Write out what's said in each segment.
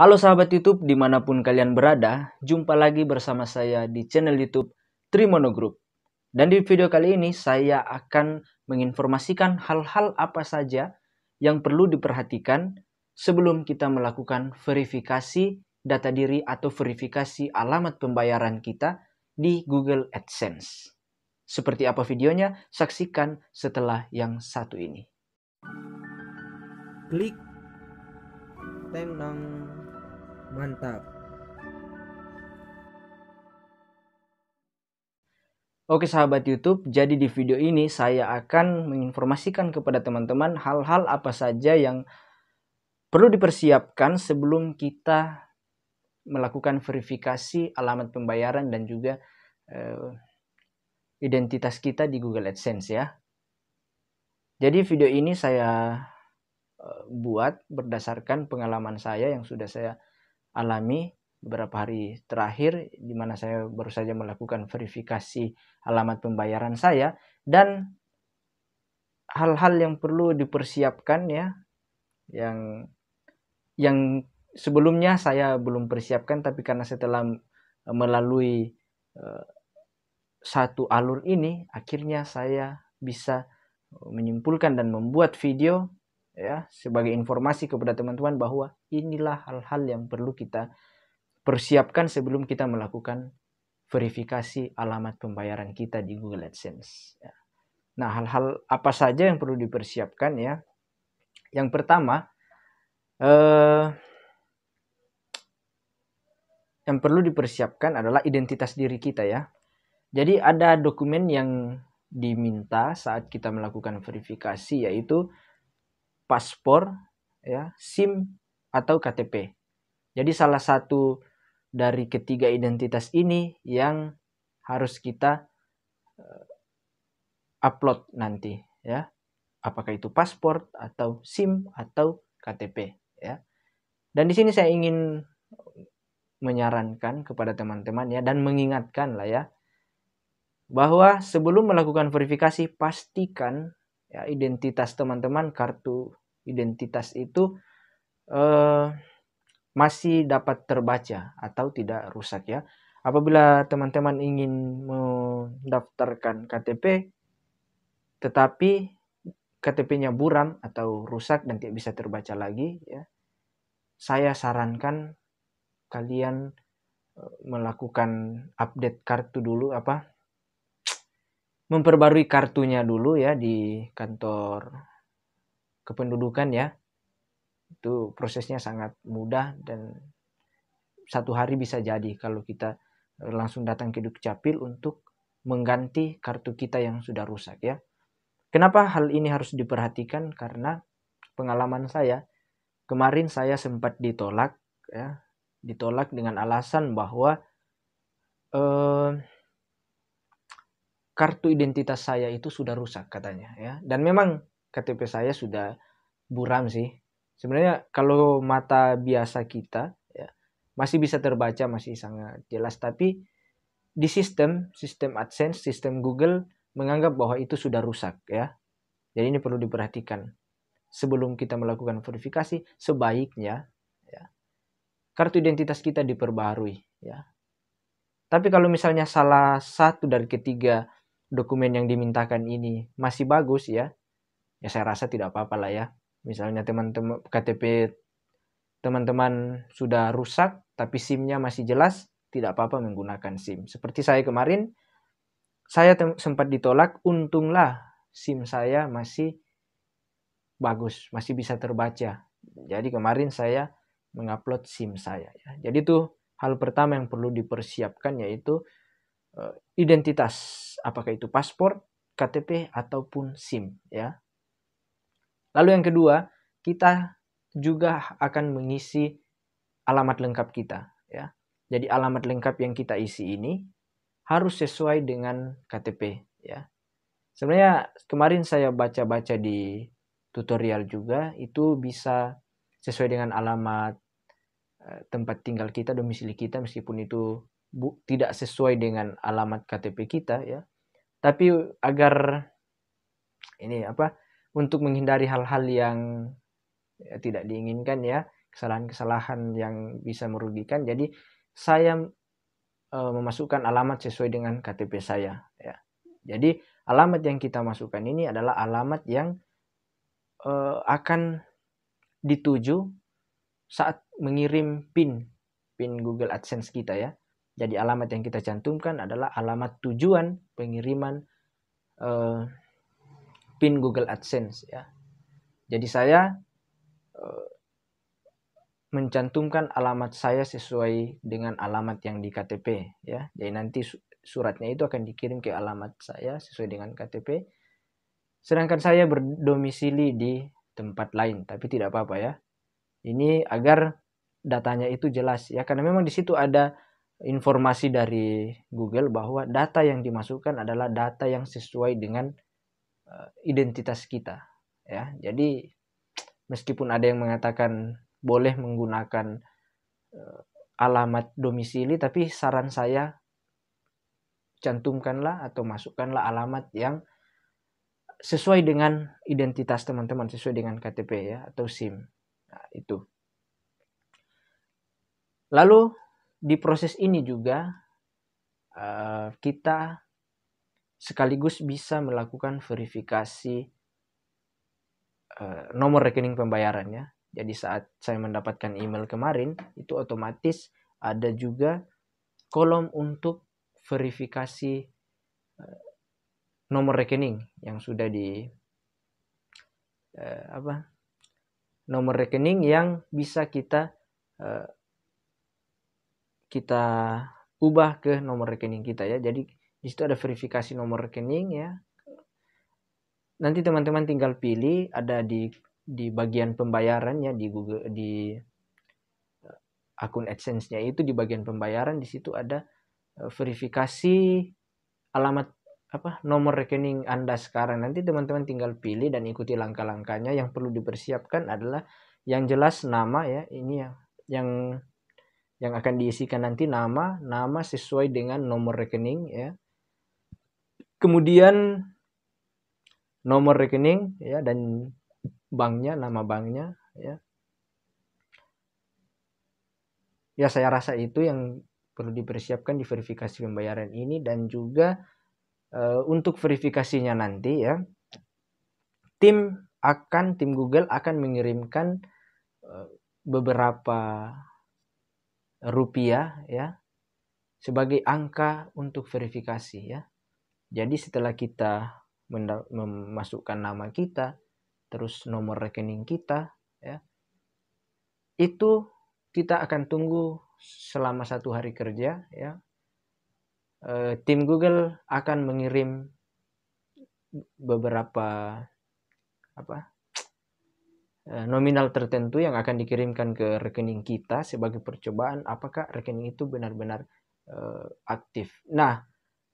Halo sahabat YouTube dimanapun kalian berada, jumpa lagi bersama saya di channel YouTube Trimono Group. Dan di video kali ini saya akan menginformasikan hal-hal apa saja yang perlu diperhatikan sebelum kita melakukan verifikasi data diri atau verifikasi alamat pembayaran kita di Google AdSense. Seperti apa videonya, saksikan setelah yang satu ini. Klik tenang Mantap. Oke sahabat YouTube, jadi di video ini saya akan menginformasikan kepada teman-teman hal-hal apa saja yang perlu dipersiapkan sebelum kita melakukan verifikasi alamat pembayaran dan juga uh, identitas kita di Google AdSense ya. Jadi video ini saya eh, buat berdasarkan pengalaman saya yang sudah saya alami beberapa hari terakhir di mana saya baru saja melakukan verifikasi alamat pembayaran saya dan hal-hal yang perlu dipersiapkan ya yang yang sebelumnya saya belum persiapkan tapi karena setelah melalui eh, satu alur ini akhirnya saya bisa menyimpulkan dan membuat video ya sebagai informasi kepada teman-teman bahwa inilah hal-hal yang perlu kita persiapkan sebelum kita melakukan verifikasi alamat pembayaran kita di Google AdSense. Ya. Nah, hal-hal apa saja yang perlu dipersiapkan ya? Yang pertama, eh, yang perlu dipersiapkan adalah identitas diri kita ya. Jadi ada dokumen yang diminta saat kita melakukan verifikasi yaitu paspor, ya, SIM atau KTP. Jadi salah satu dari ketiga identitas ini yang harus kita eh, upload nanti ya. Apakah itu paspor atau SIM atau KTP ya. Dan di sini saya ingin menyarankan kepada teman-teman ya dan mengingatkan lah ya bahwa sebelum melakukan verifikasi pastikan ya identitas teman-teman kartu identitas itu eh, masih dapat terbaca atau tidak rusak ya. Apabila teman-teman ingin mendaftarkan KTP tetapi KTP-nya buram atau rusak dan tidak bisa terbaca lagi ya. Saya sarankan kalian eh, melakukan update kartu dulu apa memperbarui kartunya dulu ya di kantor kependudukan ya itu prosesnya sangat mudah dan satu hari bisa jadi kalau kita langsung datang ke Dukcapil untuk mengganti kartu kita yang sudah rusak ya. Kenapa hal ini harus diperhatikan? Karena pengalaman saya kemarin saya sempat ditolak ya, ditolak dengan alasan bahwa eh, kartu identitas saya itu sudah rusak katanya ya. Dan memang KTP saya sudah buram sih. Sebenarnya kalau mata biasa kita ya masih bisa terbaca masih sangat jelas tapi di sistem sistem AdSense, sistem Google menganggap bahwa itu sudah rusak ya. Jadi ini perlu diperhatikan. Sebelum kita melakukan verifikasi sebaiknya ya kartu identitas kita diperbarui ya. Tapi kalau misalnya salah satu dari ketiga dokumen yang dimintakan ini masih bagus ya, ya saya rasa tidak apa-apa lah ya misalnya teman-teman KTP teman-teman sudah rusak tapi SIM-nya masih jelas tidak apa-apa menggunakan SIM seperti saya kemarin saya sempat ditolak untunglah SIM saya masih bagus masih bisa terbaca jadi kemarin saya mengupload SIM saya ya. jadi itu hal pertama yang perlu dipersiapkan yaitu eh, identitas apakah itu paspor KTP ataupun SIM ya Lalu yang kedua, kita juga akan mengisi alamat lengkap kita ya. Jadi alamat lengkap yang kita isi ini harus sesuai dengan KTP ya. Sebenarnya kemarin saya baca-baca di tutorial juga itu bisa sesuai dengan alamat eh, tempat tinggal kita, domisili kita meskipun itu bu, tidak sesuai dengan alamat KTP kita ya. Tapi agar ini apa? untuk menghindari hal-hal yang ya, tidak diinginkan ya kesalahan-kesalahan yang bisa merugikan jadi saya e, memasukkan alamat sesuai dengan KTP saya ya jadi alamat yang kita masukkan ini adalah alamat yang e, akan dituju saat mengirim pin pin Google AdSense kita ya jadi alamat yang kita cantumkan adalah alamat tujuan pengiriman e, pin Google AdSense ya. Jadi saya eh, mencantumkan alamat saya sesuai dengan alamat yang di KTP ya. Jadi nanti suratnya itu akan dikirim ke alamat saya sesuai dengan KTP. Sedangkan saya berdomisili di tempat lain, tapi tidak apa-apa ya. Ini agar datanya itu jelas ya karena memang di situ ada informasi dari Google bahwa data yang dimasukkan adalah data yang sesuai dengan Eh, identitas kita ya jadi meskipun ada yang mengatakan boleh menggunakan eh, alamat domisili tapi saran saya cantumkanlah atau masukkanlah alamat yang sesuai dengan identitas teman-teman sesuai dengan KTP ya atau SIM nah, itu lalu di proses ini juga eh, kita sekaligus bisa melakukan verifikasi uh, nomor rekening pembayarannya. Jadi saat saya mendapatkan email kemarin itu otomatis ada juga kolom untuk verifikasi uh, nomor rekening yang sudah di uh, apa nomor rekening yang bisa kita uh, kita ubah ke nomor rekening kita ya jadi di situ ada verifikasi nomor rekening ya. Nanti teman-teman tinggal pilih ada di di bagian pembayaran ya di Google di akun AdSense-nya itu di bagian pembayaran di situ ada eh, verifikasi alamat apa nomor rekening Anda sekarang. Nanti teman-teman tinggal pilih dan ikuti langkah-langkahnya. Yang perlu dipersiapkan adalah yang jelas nama ya, ini ya yang yang akan diisikan nanti nama, nama sesuai dengan nomor rekening ya kemudian nomor rekening ya dan banknya nama banknya ya ya saya rasa itu yang perlu dipersiapkan di verifikasi pembayaran ini dan juga e, untuk verifikasinya nanti ya tim akan tim Google akan mengirimkan e, beberapa rupiah ya sebagai angka untuk verifikasi ya jadi setelah kita memasukkan nama kita, terus nomor rekening kita, ya, itu kita akan tunggu selama satu hari kerja, ya. E, tim Google akan mengirim beberapa apa eh, nominal tertentu yang akan dikirimkan ke rekening kita sebagai percobaan apakah rekening itu benar-benar eh, aktif. Nah,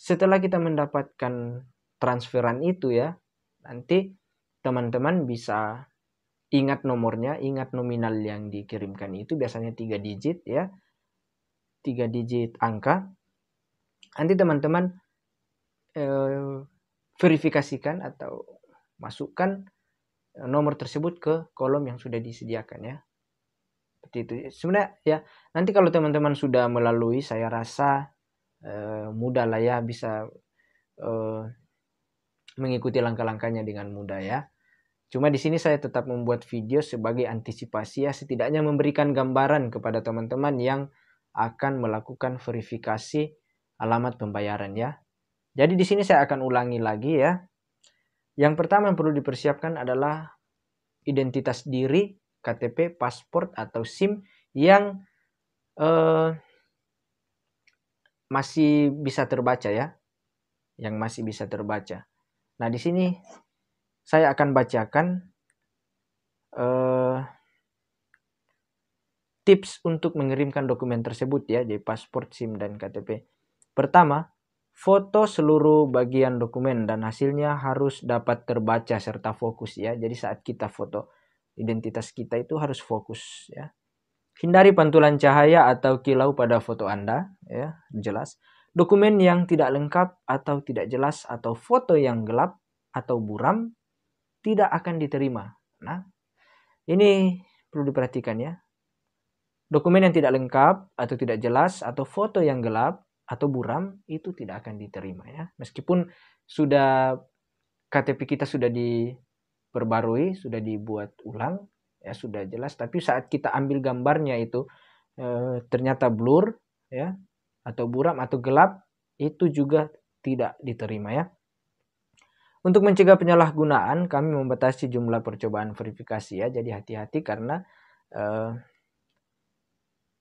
setelah kita mendapatkan transferan itu ya, nanti teman-teman bisa ingat nomornya, ingat nominal yang dikirimkan itu biasanya tiga digit ya. tiga digit angka. Nanti teman-teman eh, verifikasikan atau masukkan eh, nomor tersebut ke kolom yang sudah disediakan ya. Seperti itu. Sebenarnya ya, nanti kalau teman-teman sudah melalui saya rasa Eh, mudah lah ya bisa eh, mengikuti langkah-langkahnya dengan mudah ya. Cuma di sini saya tetap membuat video sebagai antisipasi ya setidaknya memberikan gambaran kepada teman-teman yang akan melakukan verifikasi alamat pembayaran ya. Jadi di sini saya akan ulangi lagi ya. Yang pertama yang perlu dipersiapkan adalah identitas diri, KTP, paspor atau SIM yang eh, masih bisa terbaca ya, yang masih bisa terbaca. Nah di sini saya akan bacakan uh, tips untuk mengirimkan dokumen tersebut ya, jadi paspor, SIM, dan KTP. Pertama, foto seluruh bagian dokumen dan hasilnya harus dapat terbaca serta fokus ya. Jadi saat kita foto identitas kita itu harus fokus ya. Hindari pantulan cahaya atau kilau pada foto Anda, ya, jelas. Dokumen yang tidak lengkap atau tidak jelas atau foto yang gelap atau buram tidak akan diterima. Nah, ini perlu diperhatikan ya. Dokumen yang tidak lengkap atau tidak jelas atau foto yang gelap atau buram itu tidak akan diterima ya. Meskipun sudah KTP kita sudah diperbarui, sudah dibuat ulang, ya sudah jelas tapi saat kita ambil gambarnya itu e, ternyata blur ya atau buram atau gelap itu juga tidak diterima ya untuk mencegah penyalahgunaan kami membatasi jumlah percobaan verifikasi ya jadi hati-hati karena e,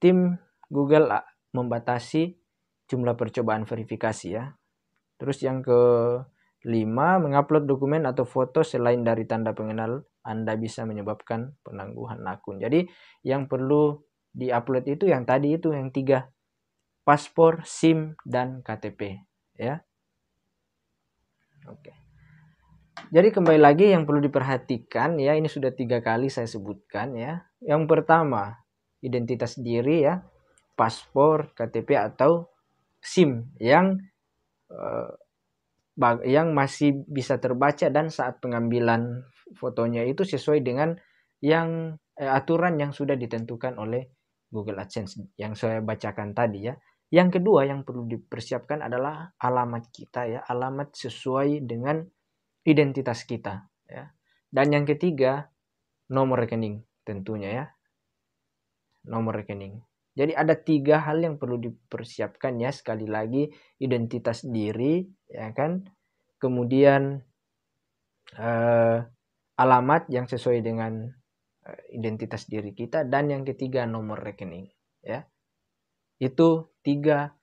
tim Google ah, membatasi jumlah percobaan verifikasi ya terus yang ke 5. Mengupload dokumen atau foto selain dari tanda pengenal Anda bisa menyebabkan penangguhan akun. Jadi yang perlu diupload itu yang tadi itu yang tiga paspor, SIM dan KTP ya. Oke. Jadi kembali lagi yang perlu diperhatikan ya ini sudah tiga kali saya sebutkan ya. Yang pertama identitas diri ya, paspor, KTP atau SIM yang eh, yang masih bisa terbaca dan saat pengambilan fotonya itu sesuai dengan yang eh, aturan yang sudah ditentukan oleh Google AdSense yang saya bacakan tadi ya. Yang kedua yang perlu dipersiapkan adalah alamat kita ya, alamat sesuai dengan identitas kita ya. Dan yang ketiga nomor rekening tentunya ya. Nomor rekening. Jadi ada tiga hal yang perlu dipersiapkan ya sekali lagi identitas diri, ya kan kemudian eh, alamat yang sesuai dengan eh, identitas diri kita dan yang ketiga nomor rekening ya itu tiga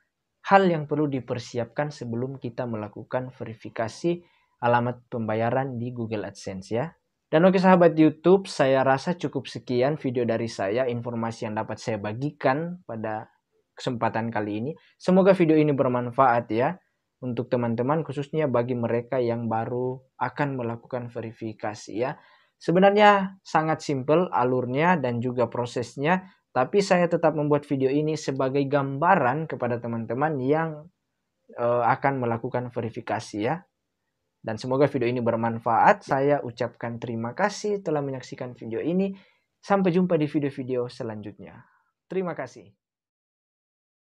hal yang perlu dipersiapkan sebelum kita melakukan verifikasi alamat pembayaran di Google AdSense ya dan oke sahabat YouTube, saya rasa cukup sekian video dari saya, informasi yang dapat saya bagikan pada kesempatan kali ini. Semoga video ini bermanfaat ya untuk teman-teman khususnya bagi mereka yang baru akan melakukan verifikasi ya. Sebenarnya sangat simpel alurnya dan juga prosesnya, tapi saya tetap membuat video ini sebagai gambaran kepada teman-teman yang e, akan melakukan verifikasi ya. Dan semoga video ini bermanfaat. Saya ucapkan terima kasih telah menyaksikan video ini. Sampai jumpa di video-video selanjutnya. Terima kasih.